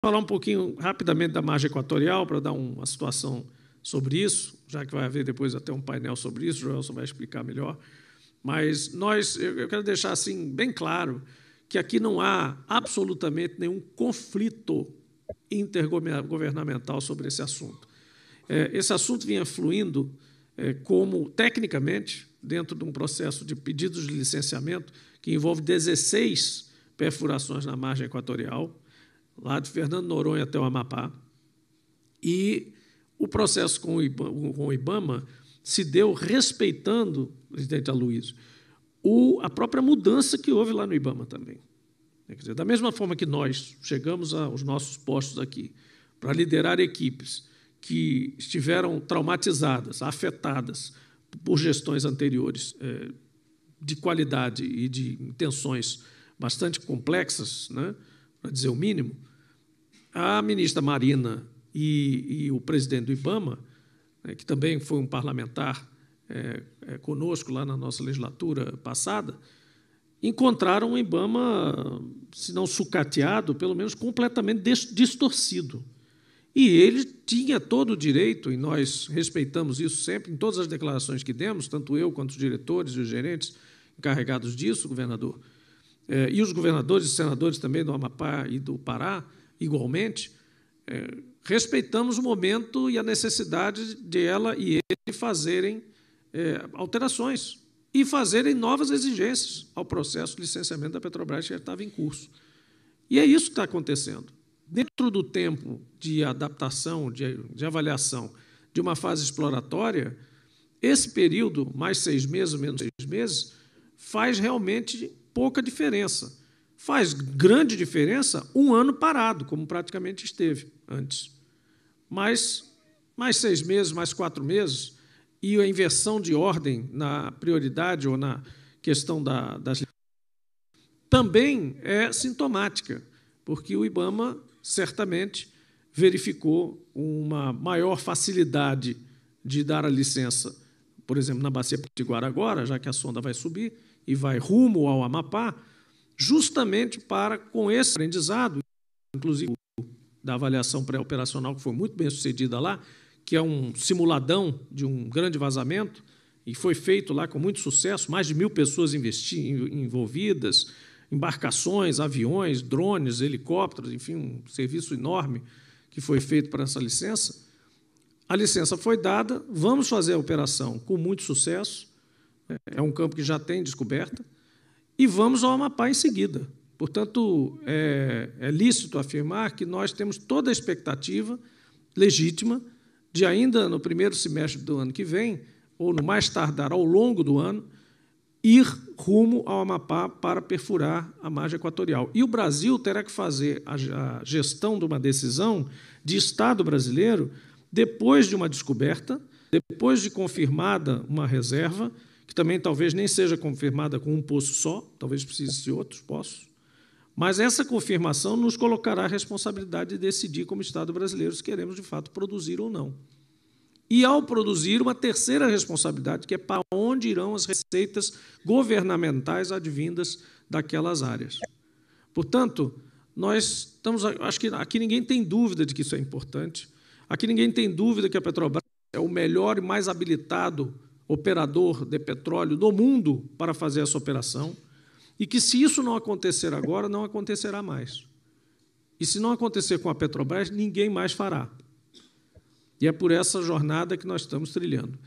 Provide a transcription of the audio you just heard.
falar um pouquinho rapidamente da margem equatorial para dar uma situação sobre isso, já que vai haver depois até um painel sobre isso, o Joelson vai explicar melhor. Mas nós, eu quero deixar assim bem claro que aqui não há absolutamente nenhum conflito intergovernamental sobre esse assunto. É, esse assunto vinha fluindo é, como tecnicamente dentro de um processo de pedidos de licenciamento que envolve 16 perfurações na margem equatorial lá de Fernando Noronha até o Amapá. E o processo com o Ibama, com o Ibama se deu respeitando, presidente Aloysio, o, a própria mudança que houve lá no Ibama também. Quer dizer, da mesma forma que nós chegamos aos nossos postos aqui para liderar equipes que estiveram traumatizadas, afetadas por gestões anteriores eh, de qualidade e de intenções bastante complexas, né, para dizer o mínimo, a ministra Marina e, e o presidente do Ibama, né, que também foi um parlamentar é, é, conosco lá na nossa legislatura passada, encontraram o Ibama, se não sucateado, pelo menos completamente distorcido. E ele tinha todo o direito, e nós respeitamos isso sempre, em todas as declarações que demos, tanto eu quanto os diretores e os gerentes encarregados disso, governador, é, e os governadores e senadores também do Amapá e do Pará, igualmente, é, respeitamos o momento e a necessidade de ela e ele fazerem é, alterações e fazerem novas exigências ao processo de licenciamento da Petrobras que já estava em curso. E é isso que está acontecendo. Dentro do tempo de adaptação, de, de avaliação de uma fase exploratória, esse período, mais seis meses, menos seis meses, faz realmente pouca diferença faz grande diferença um ano parado, como praticamente esteve antes. Mas mais seis meses, mais quatro meses, e a inversão de ordem na prioridade ou na questão da, das também é sintomática, porque o IBAMA certamente verificou uma maior facilidade de dar a licença, por exemplo, na bacia Potiguar agora, já que a sonda vai subir e vai rumo ao Amapá, justamente para, com esse aprendizado, inclusive da avaliação pré-operacional, que foi muito bem sucedida lá, que é um simuladão de um grande vazamento, e foi feito lá com muito sucesso, mais de mil pessoas envolvidas, embarcações, aviões, drones, helicópteros, enfim, um serviço enorme que foi feito para essa licença. A licença foi dada, vamos fazer a operação com muito sucesso, né, é um campo que já tem descoberta, e vamos ao Amapá em seguida. Portanto, é, é lícito afirmar que nós temos toda a expectativa legítima de, ainda no primeiro semestre do ano que vem, ou no mais tardar ao longo do ano, ir rumo ao Amapá para perfurar a margem equatorial. E o Brasil terá que fazer a, gestão de uma decisão de Estado brasileiro depois de uma descoberta, depois de confirmada uma reserva, que também talvez nem seja confirmada com um poço só, talvez precise de outros poços. Mas essa confirmação nos colocará a responsabilidade de decidir, como Estado brasileiro, se queremos de fato produzir ou não. E ao produzir, uma terceira responsabilidade, que é para onde irão as receitas governamentais advindas daquelas áreas. Portanto, nós estamos. Acho que aqui ninguém tem dúvida de que isso é importante. Aqui ninguém tem dúvida que a Petrobras é o melhor e mais habilitado operador de petróleo do mundo para fazer essa operação, e que se isso não acontecer agora, não acontecerá mais. E se não acontecer com a Petrobras, ninguém mais fará. E é por essa jornada que nós estamos trilhando.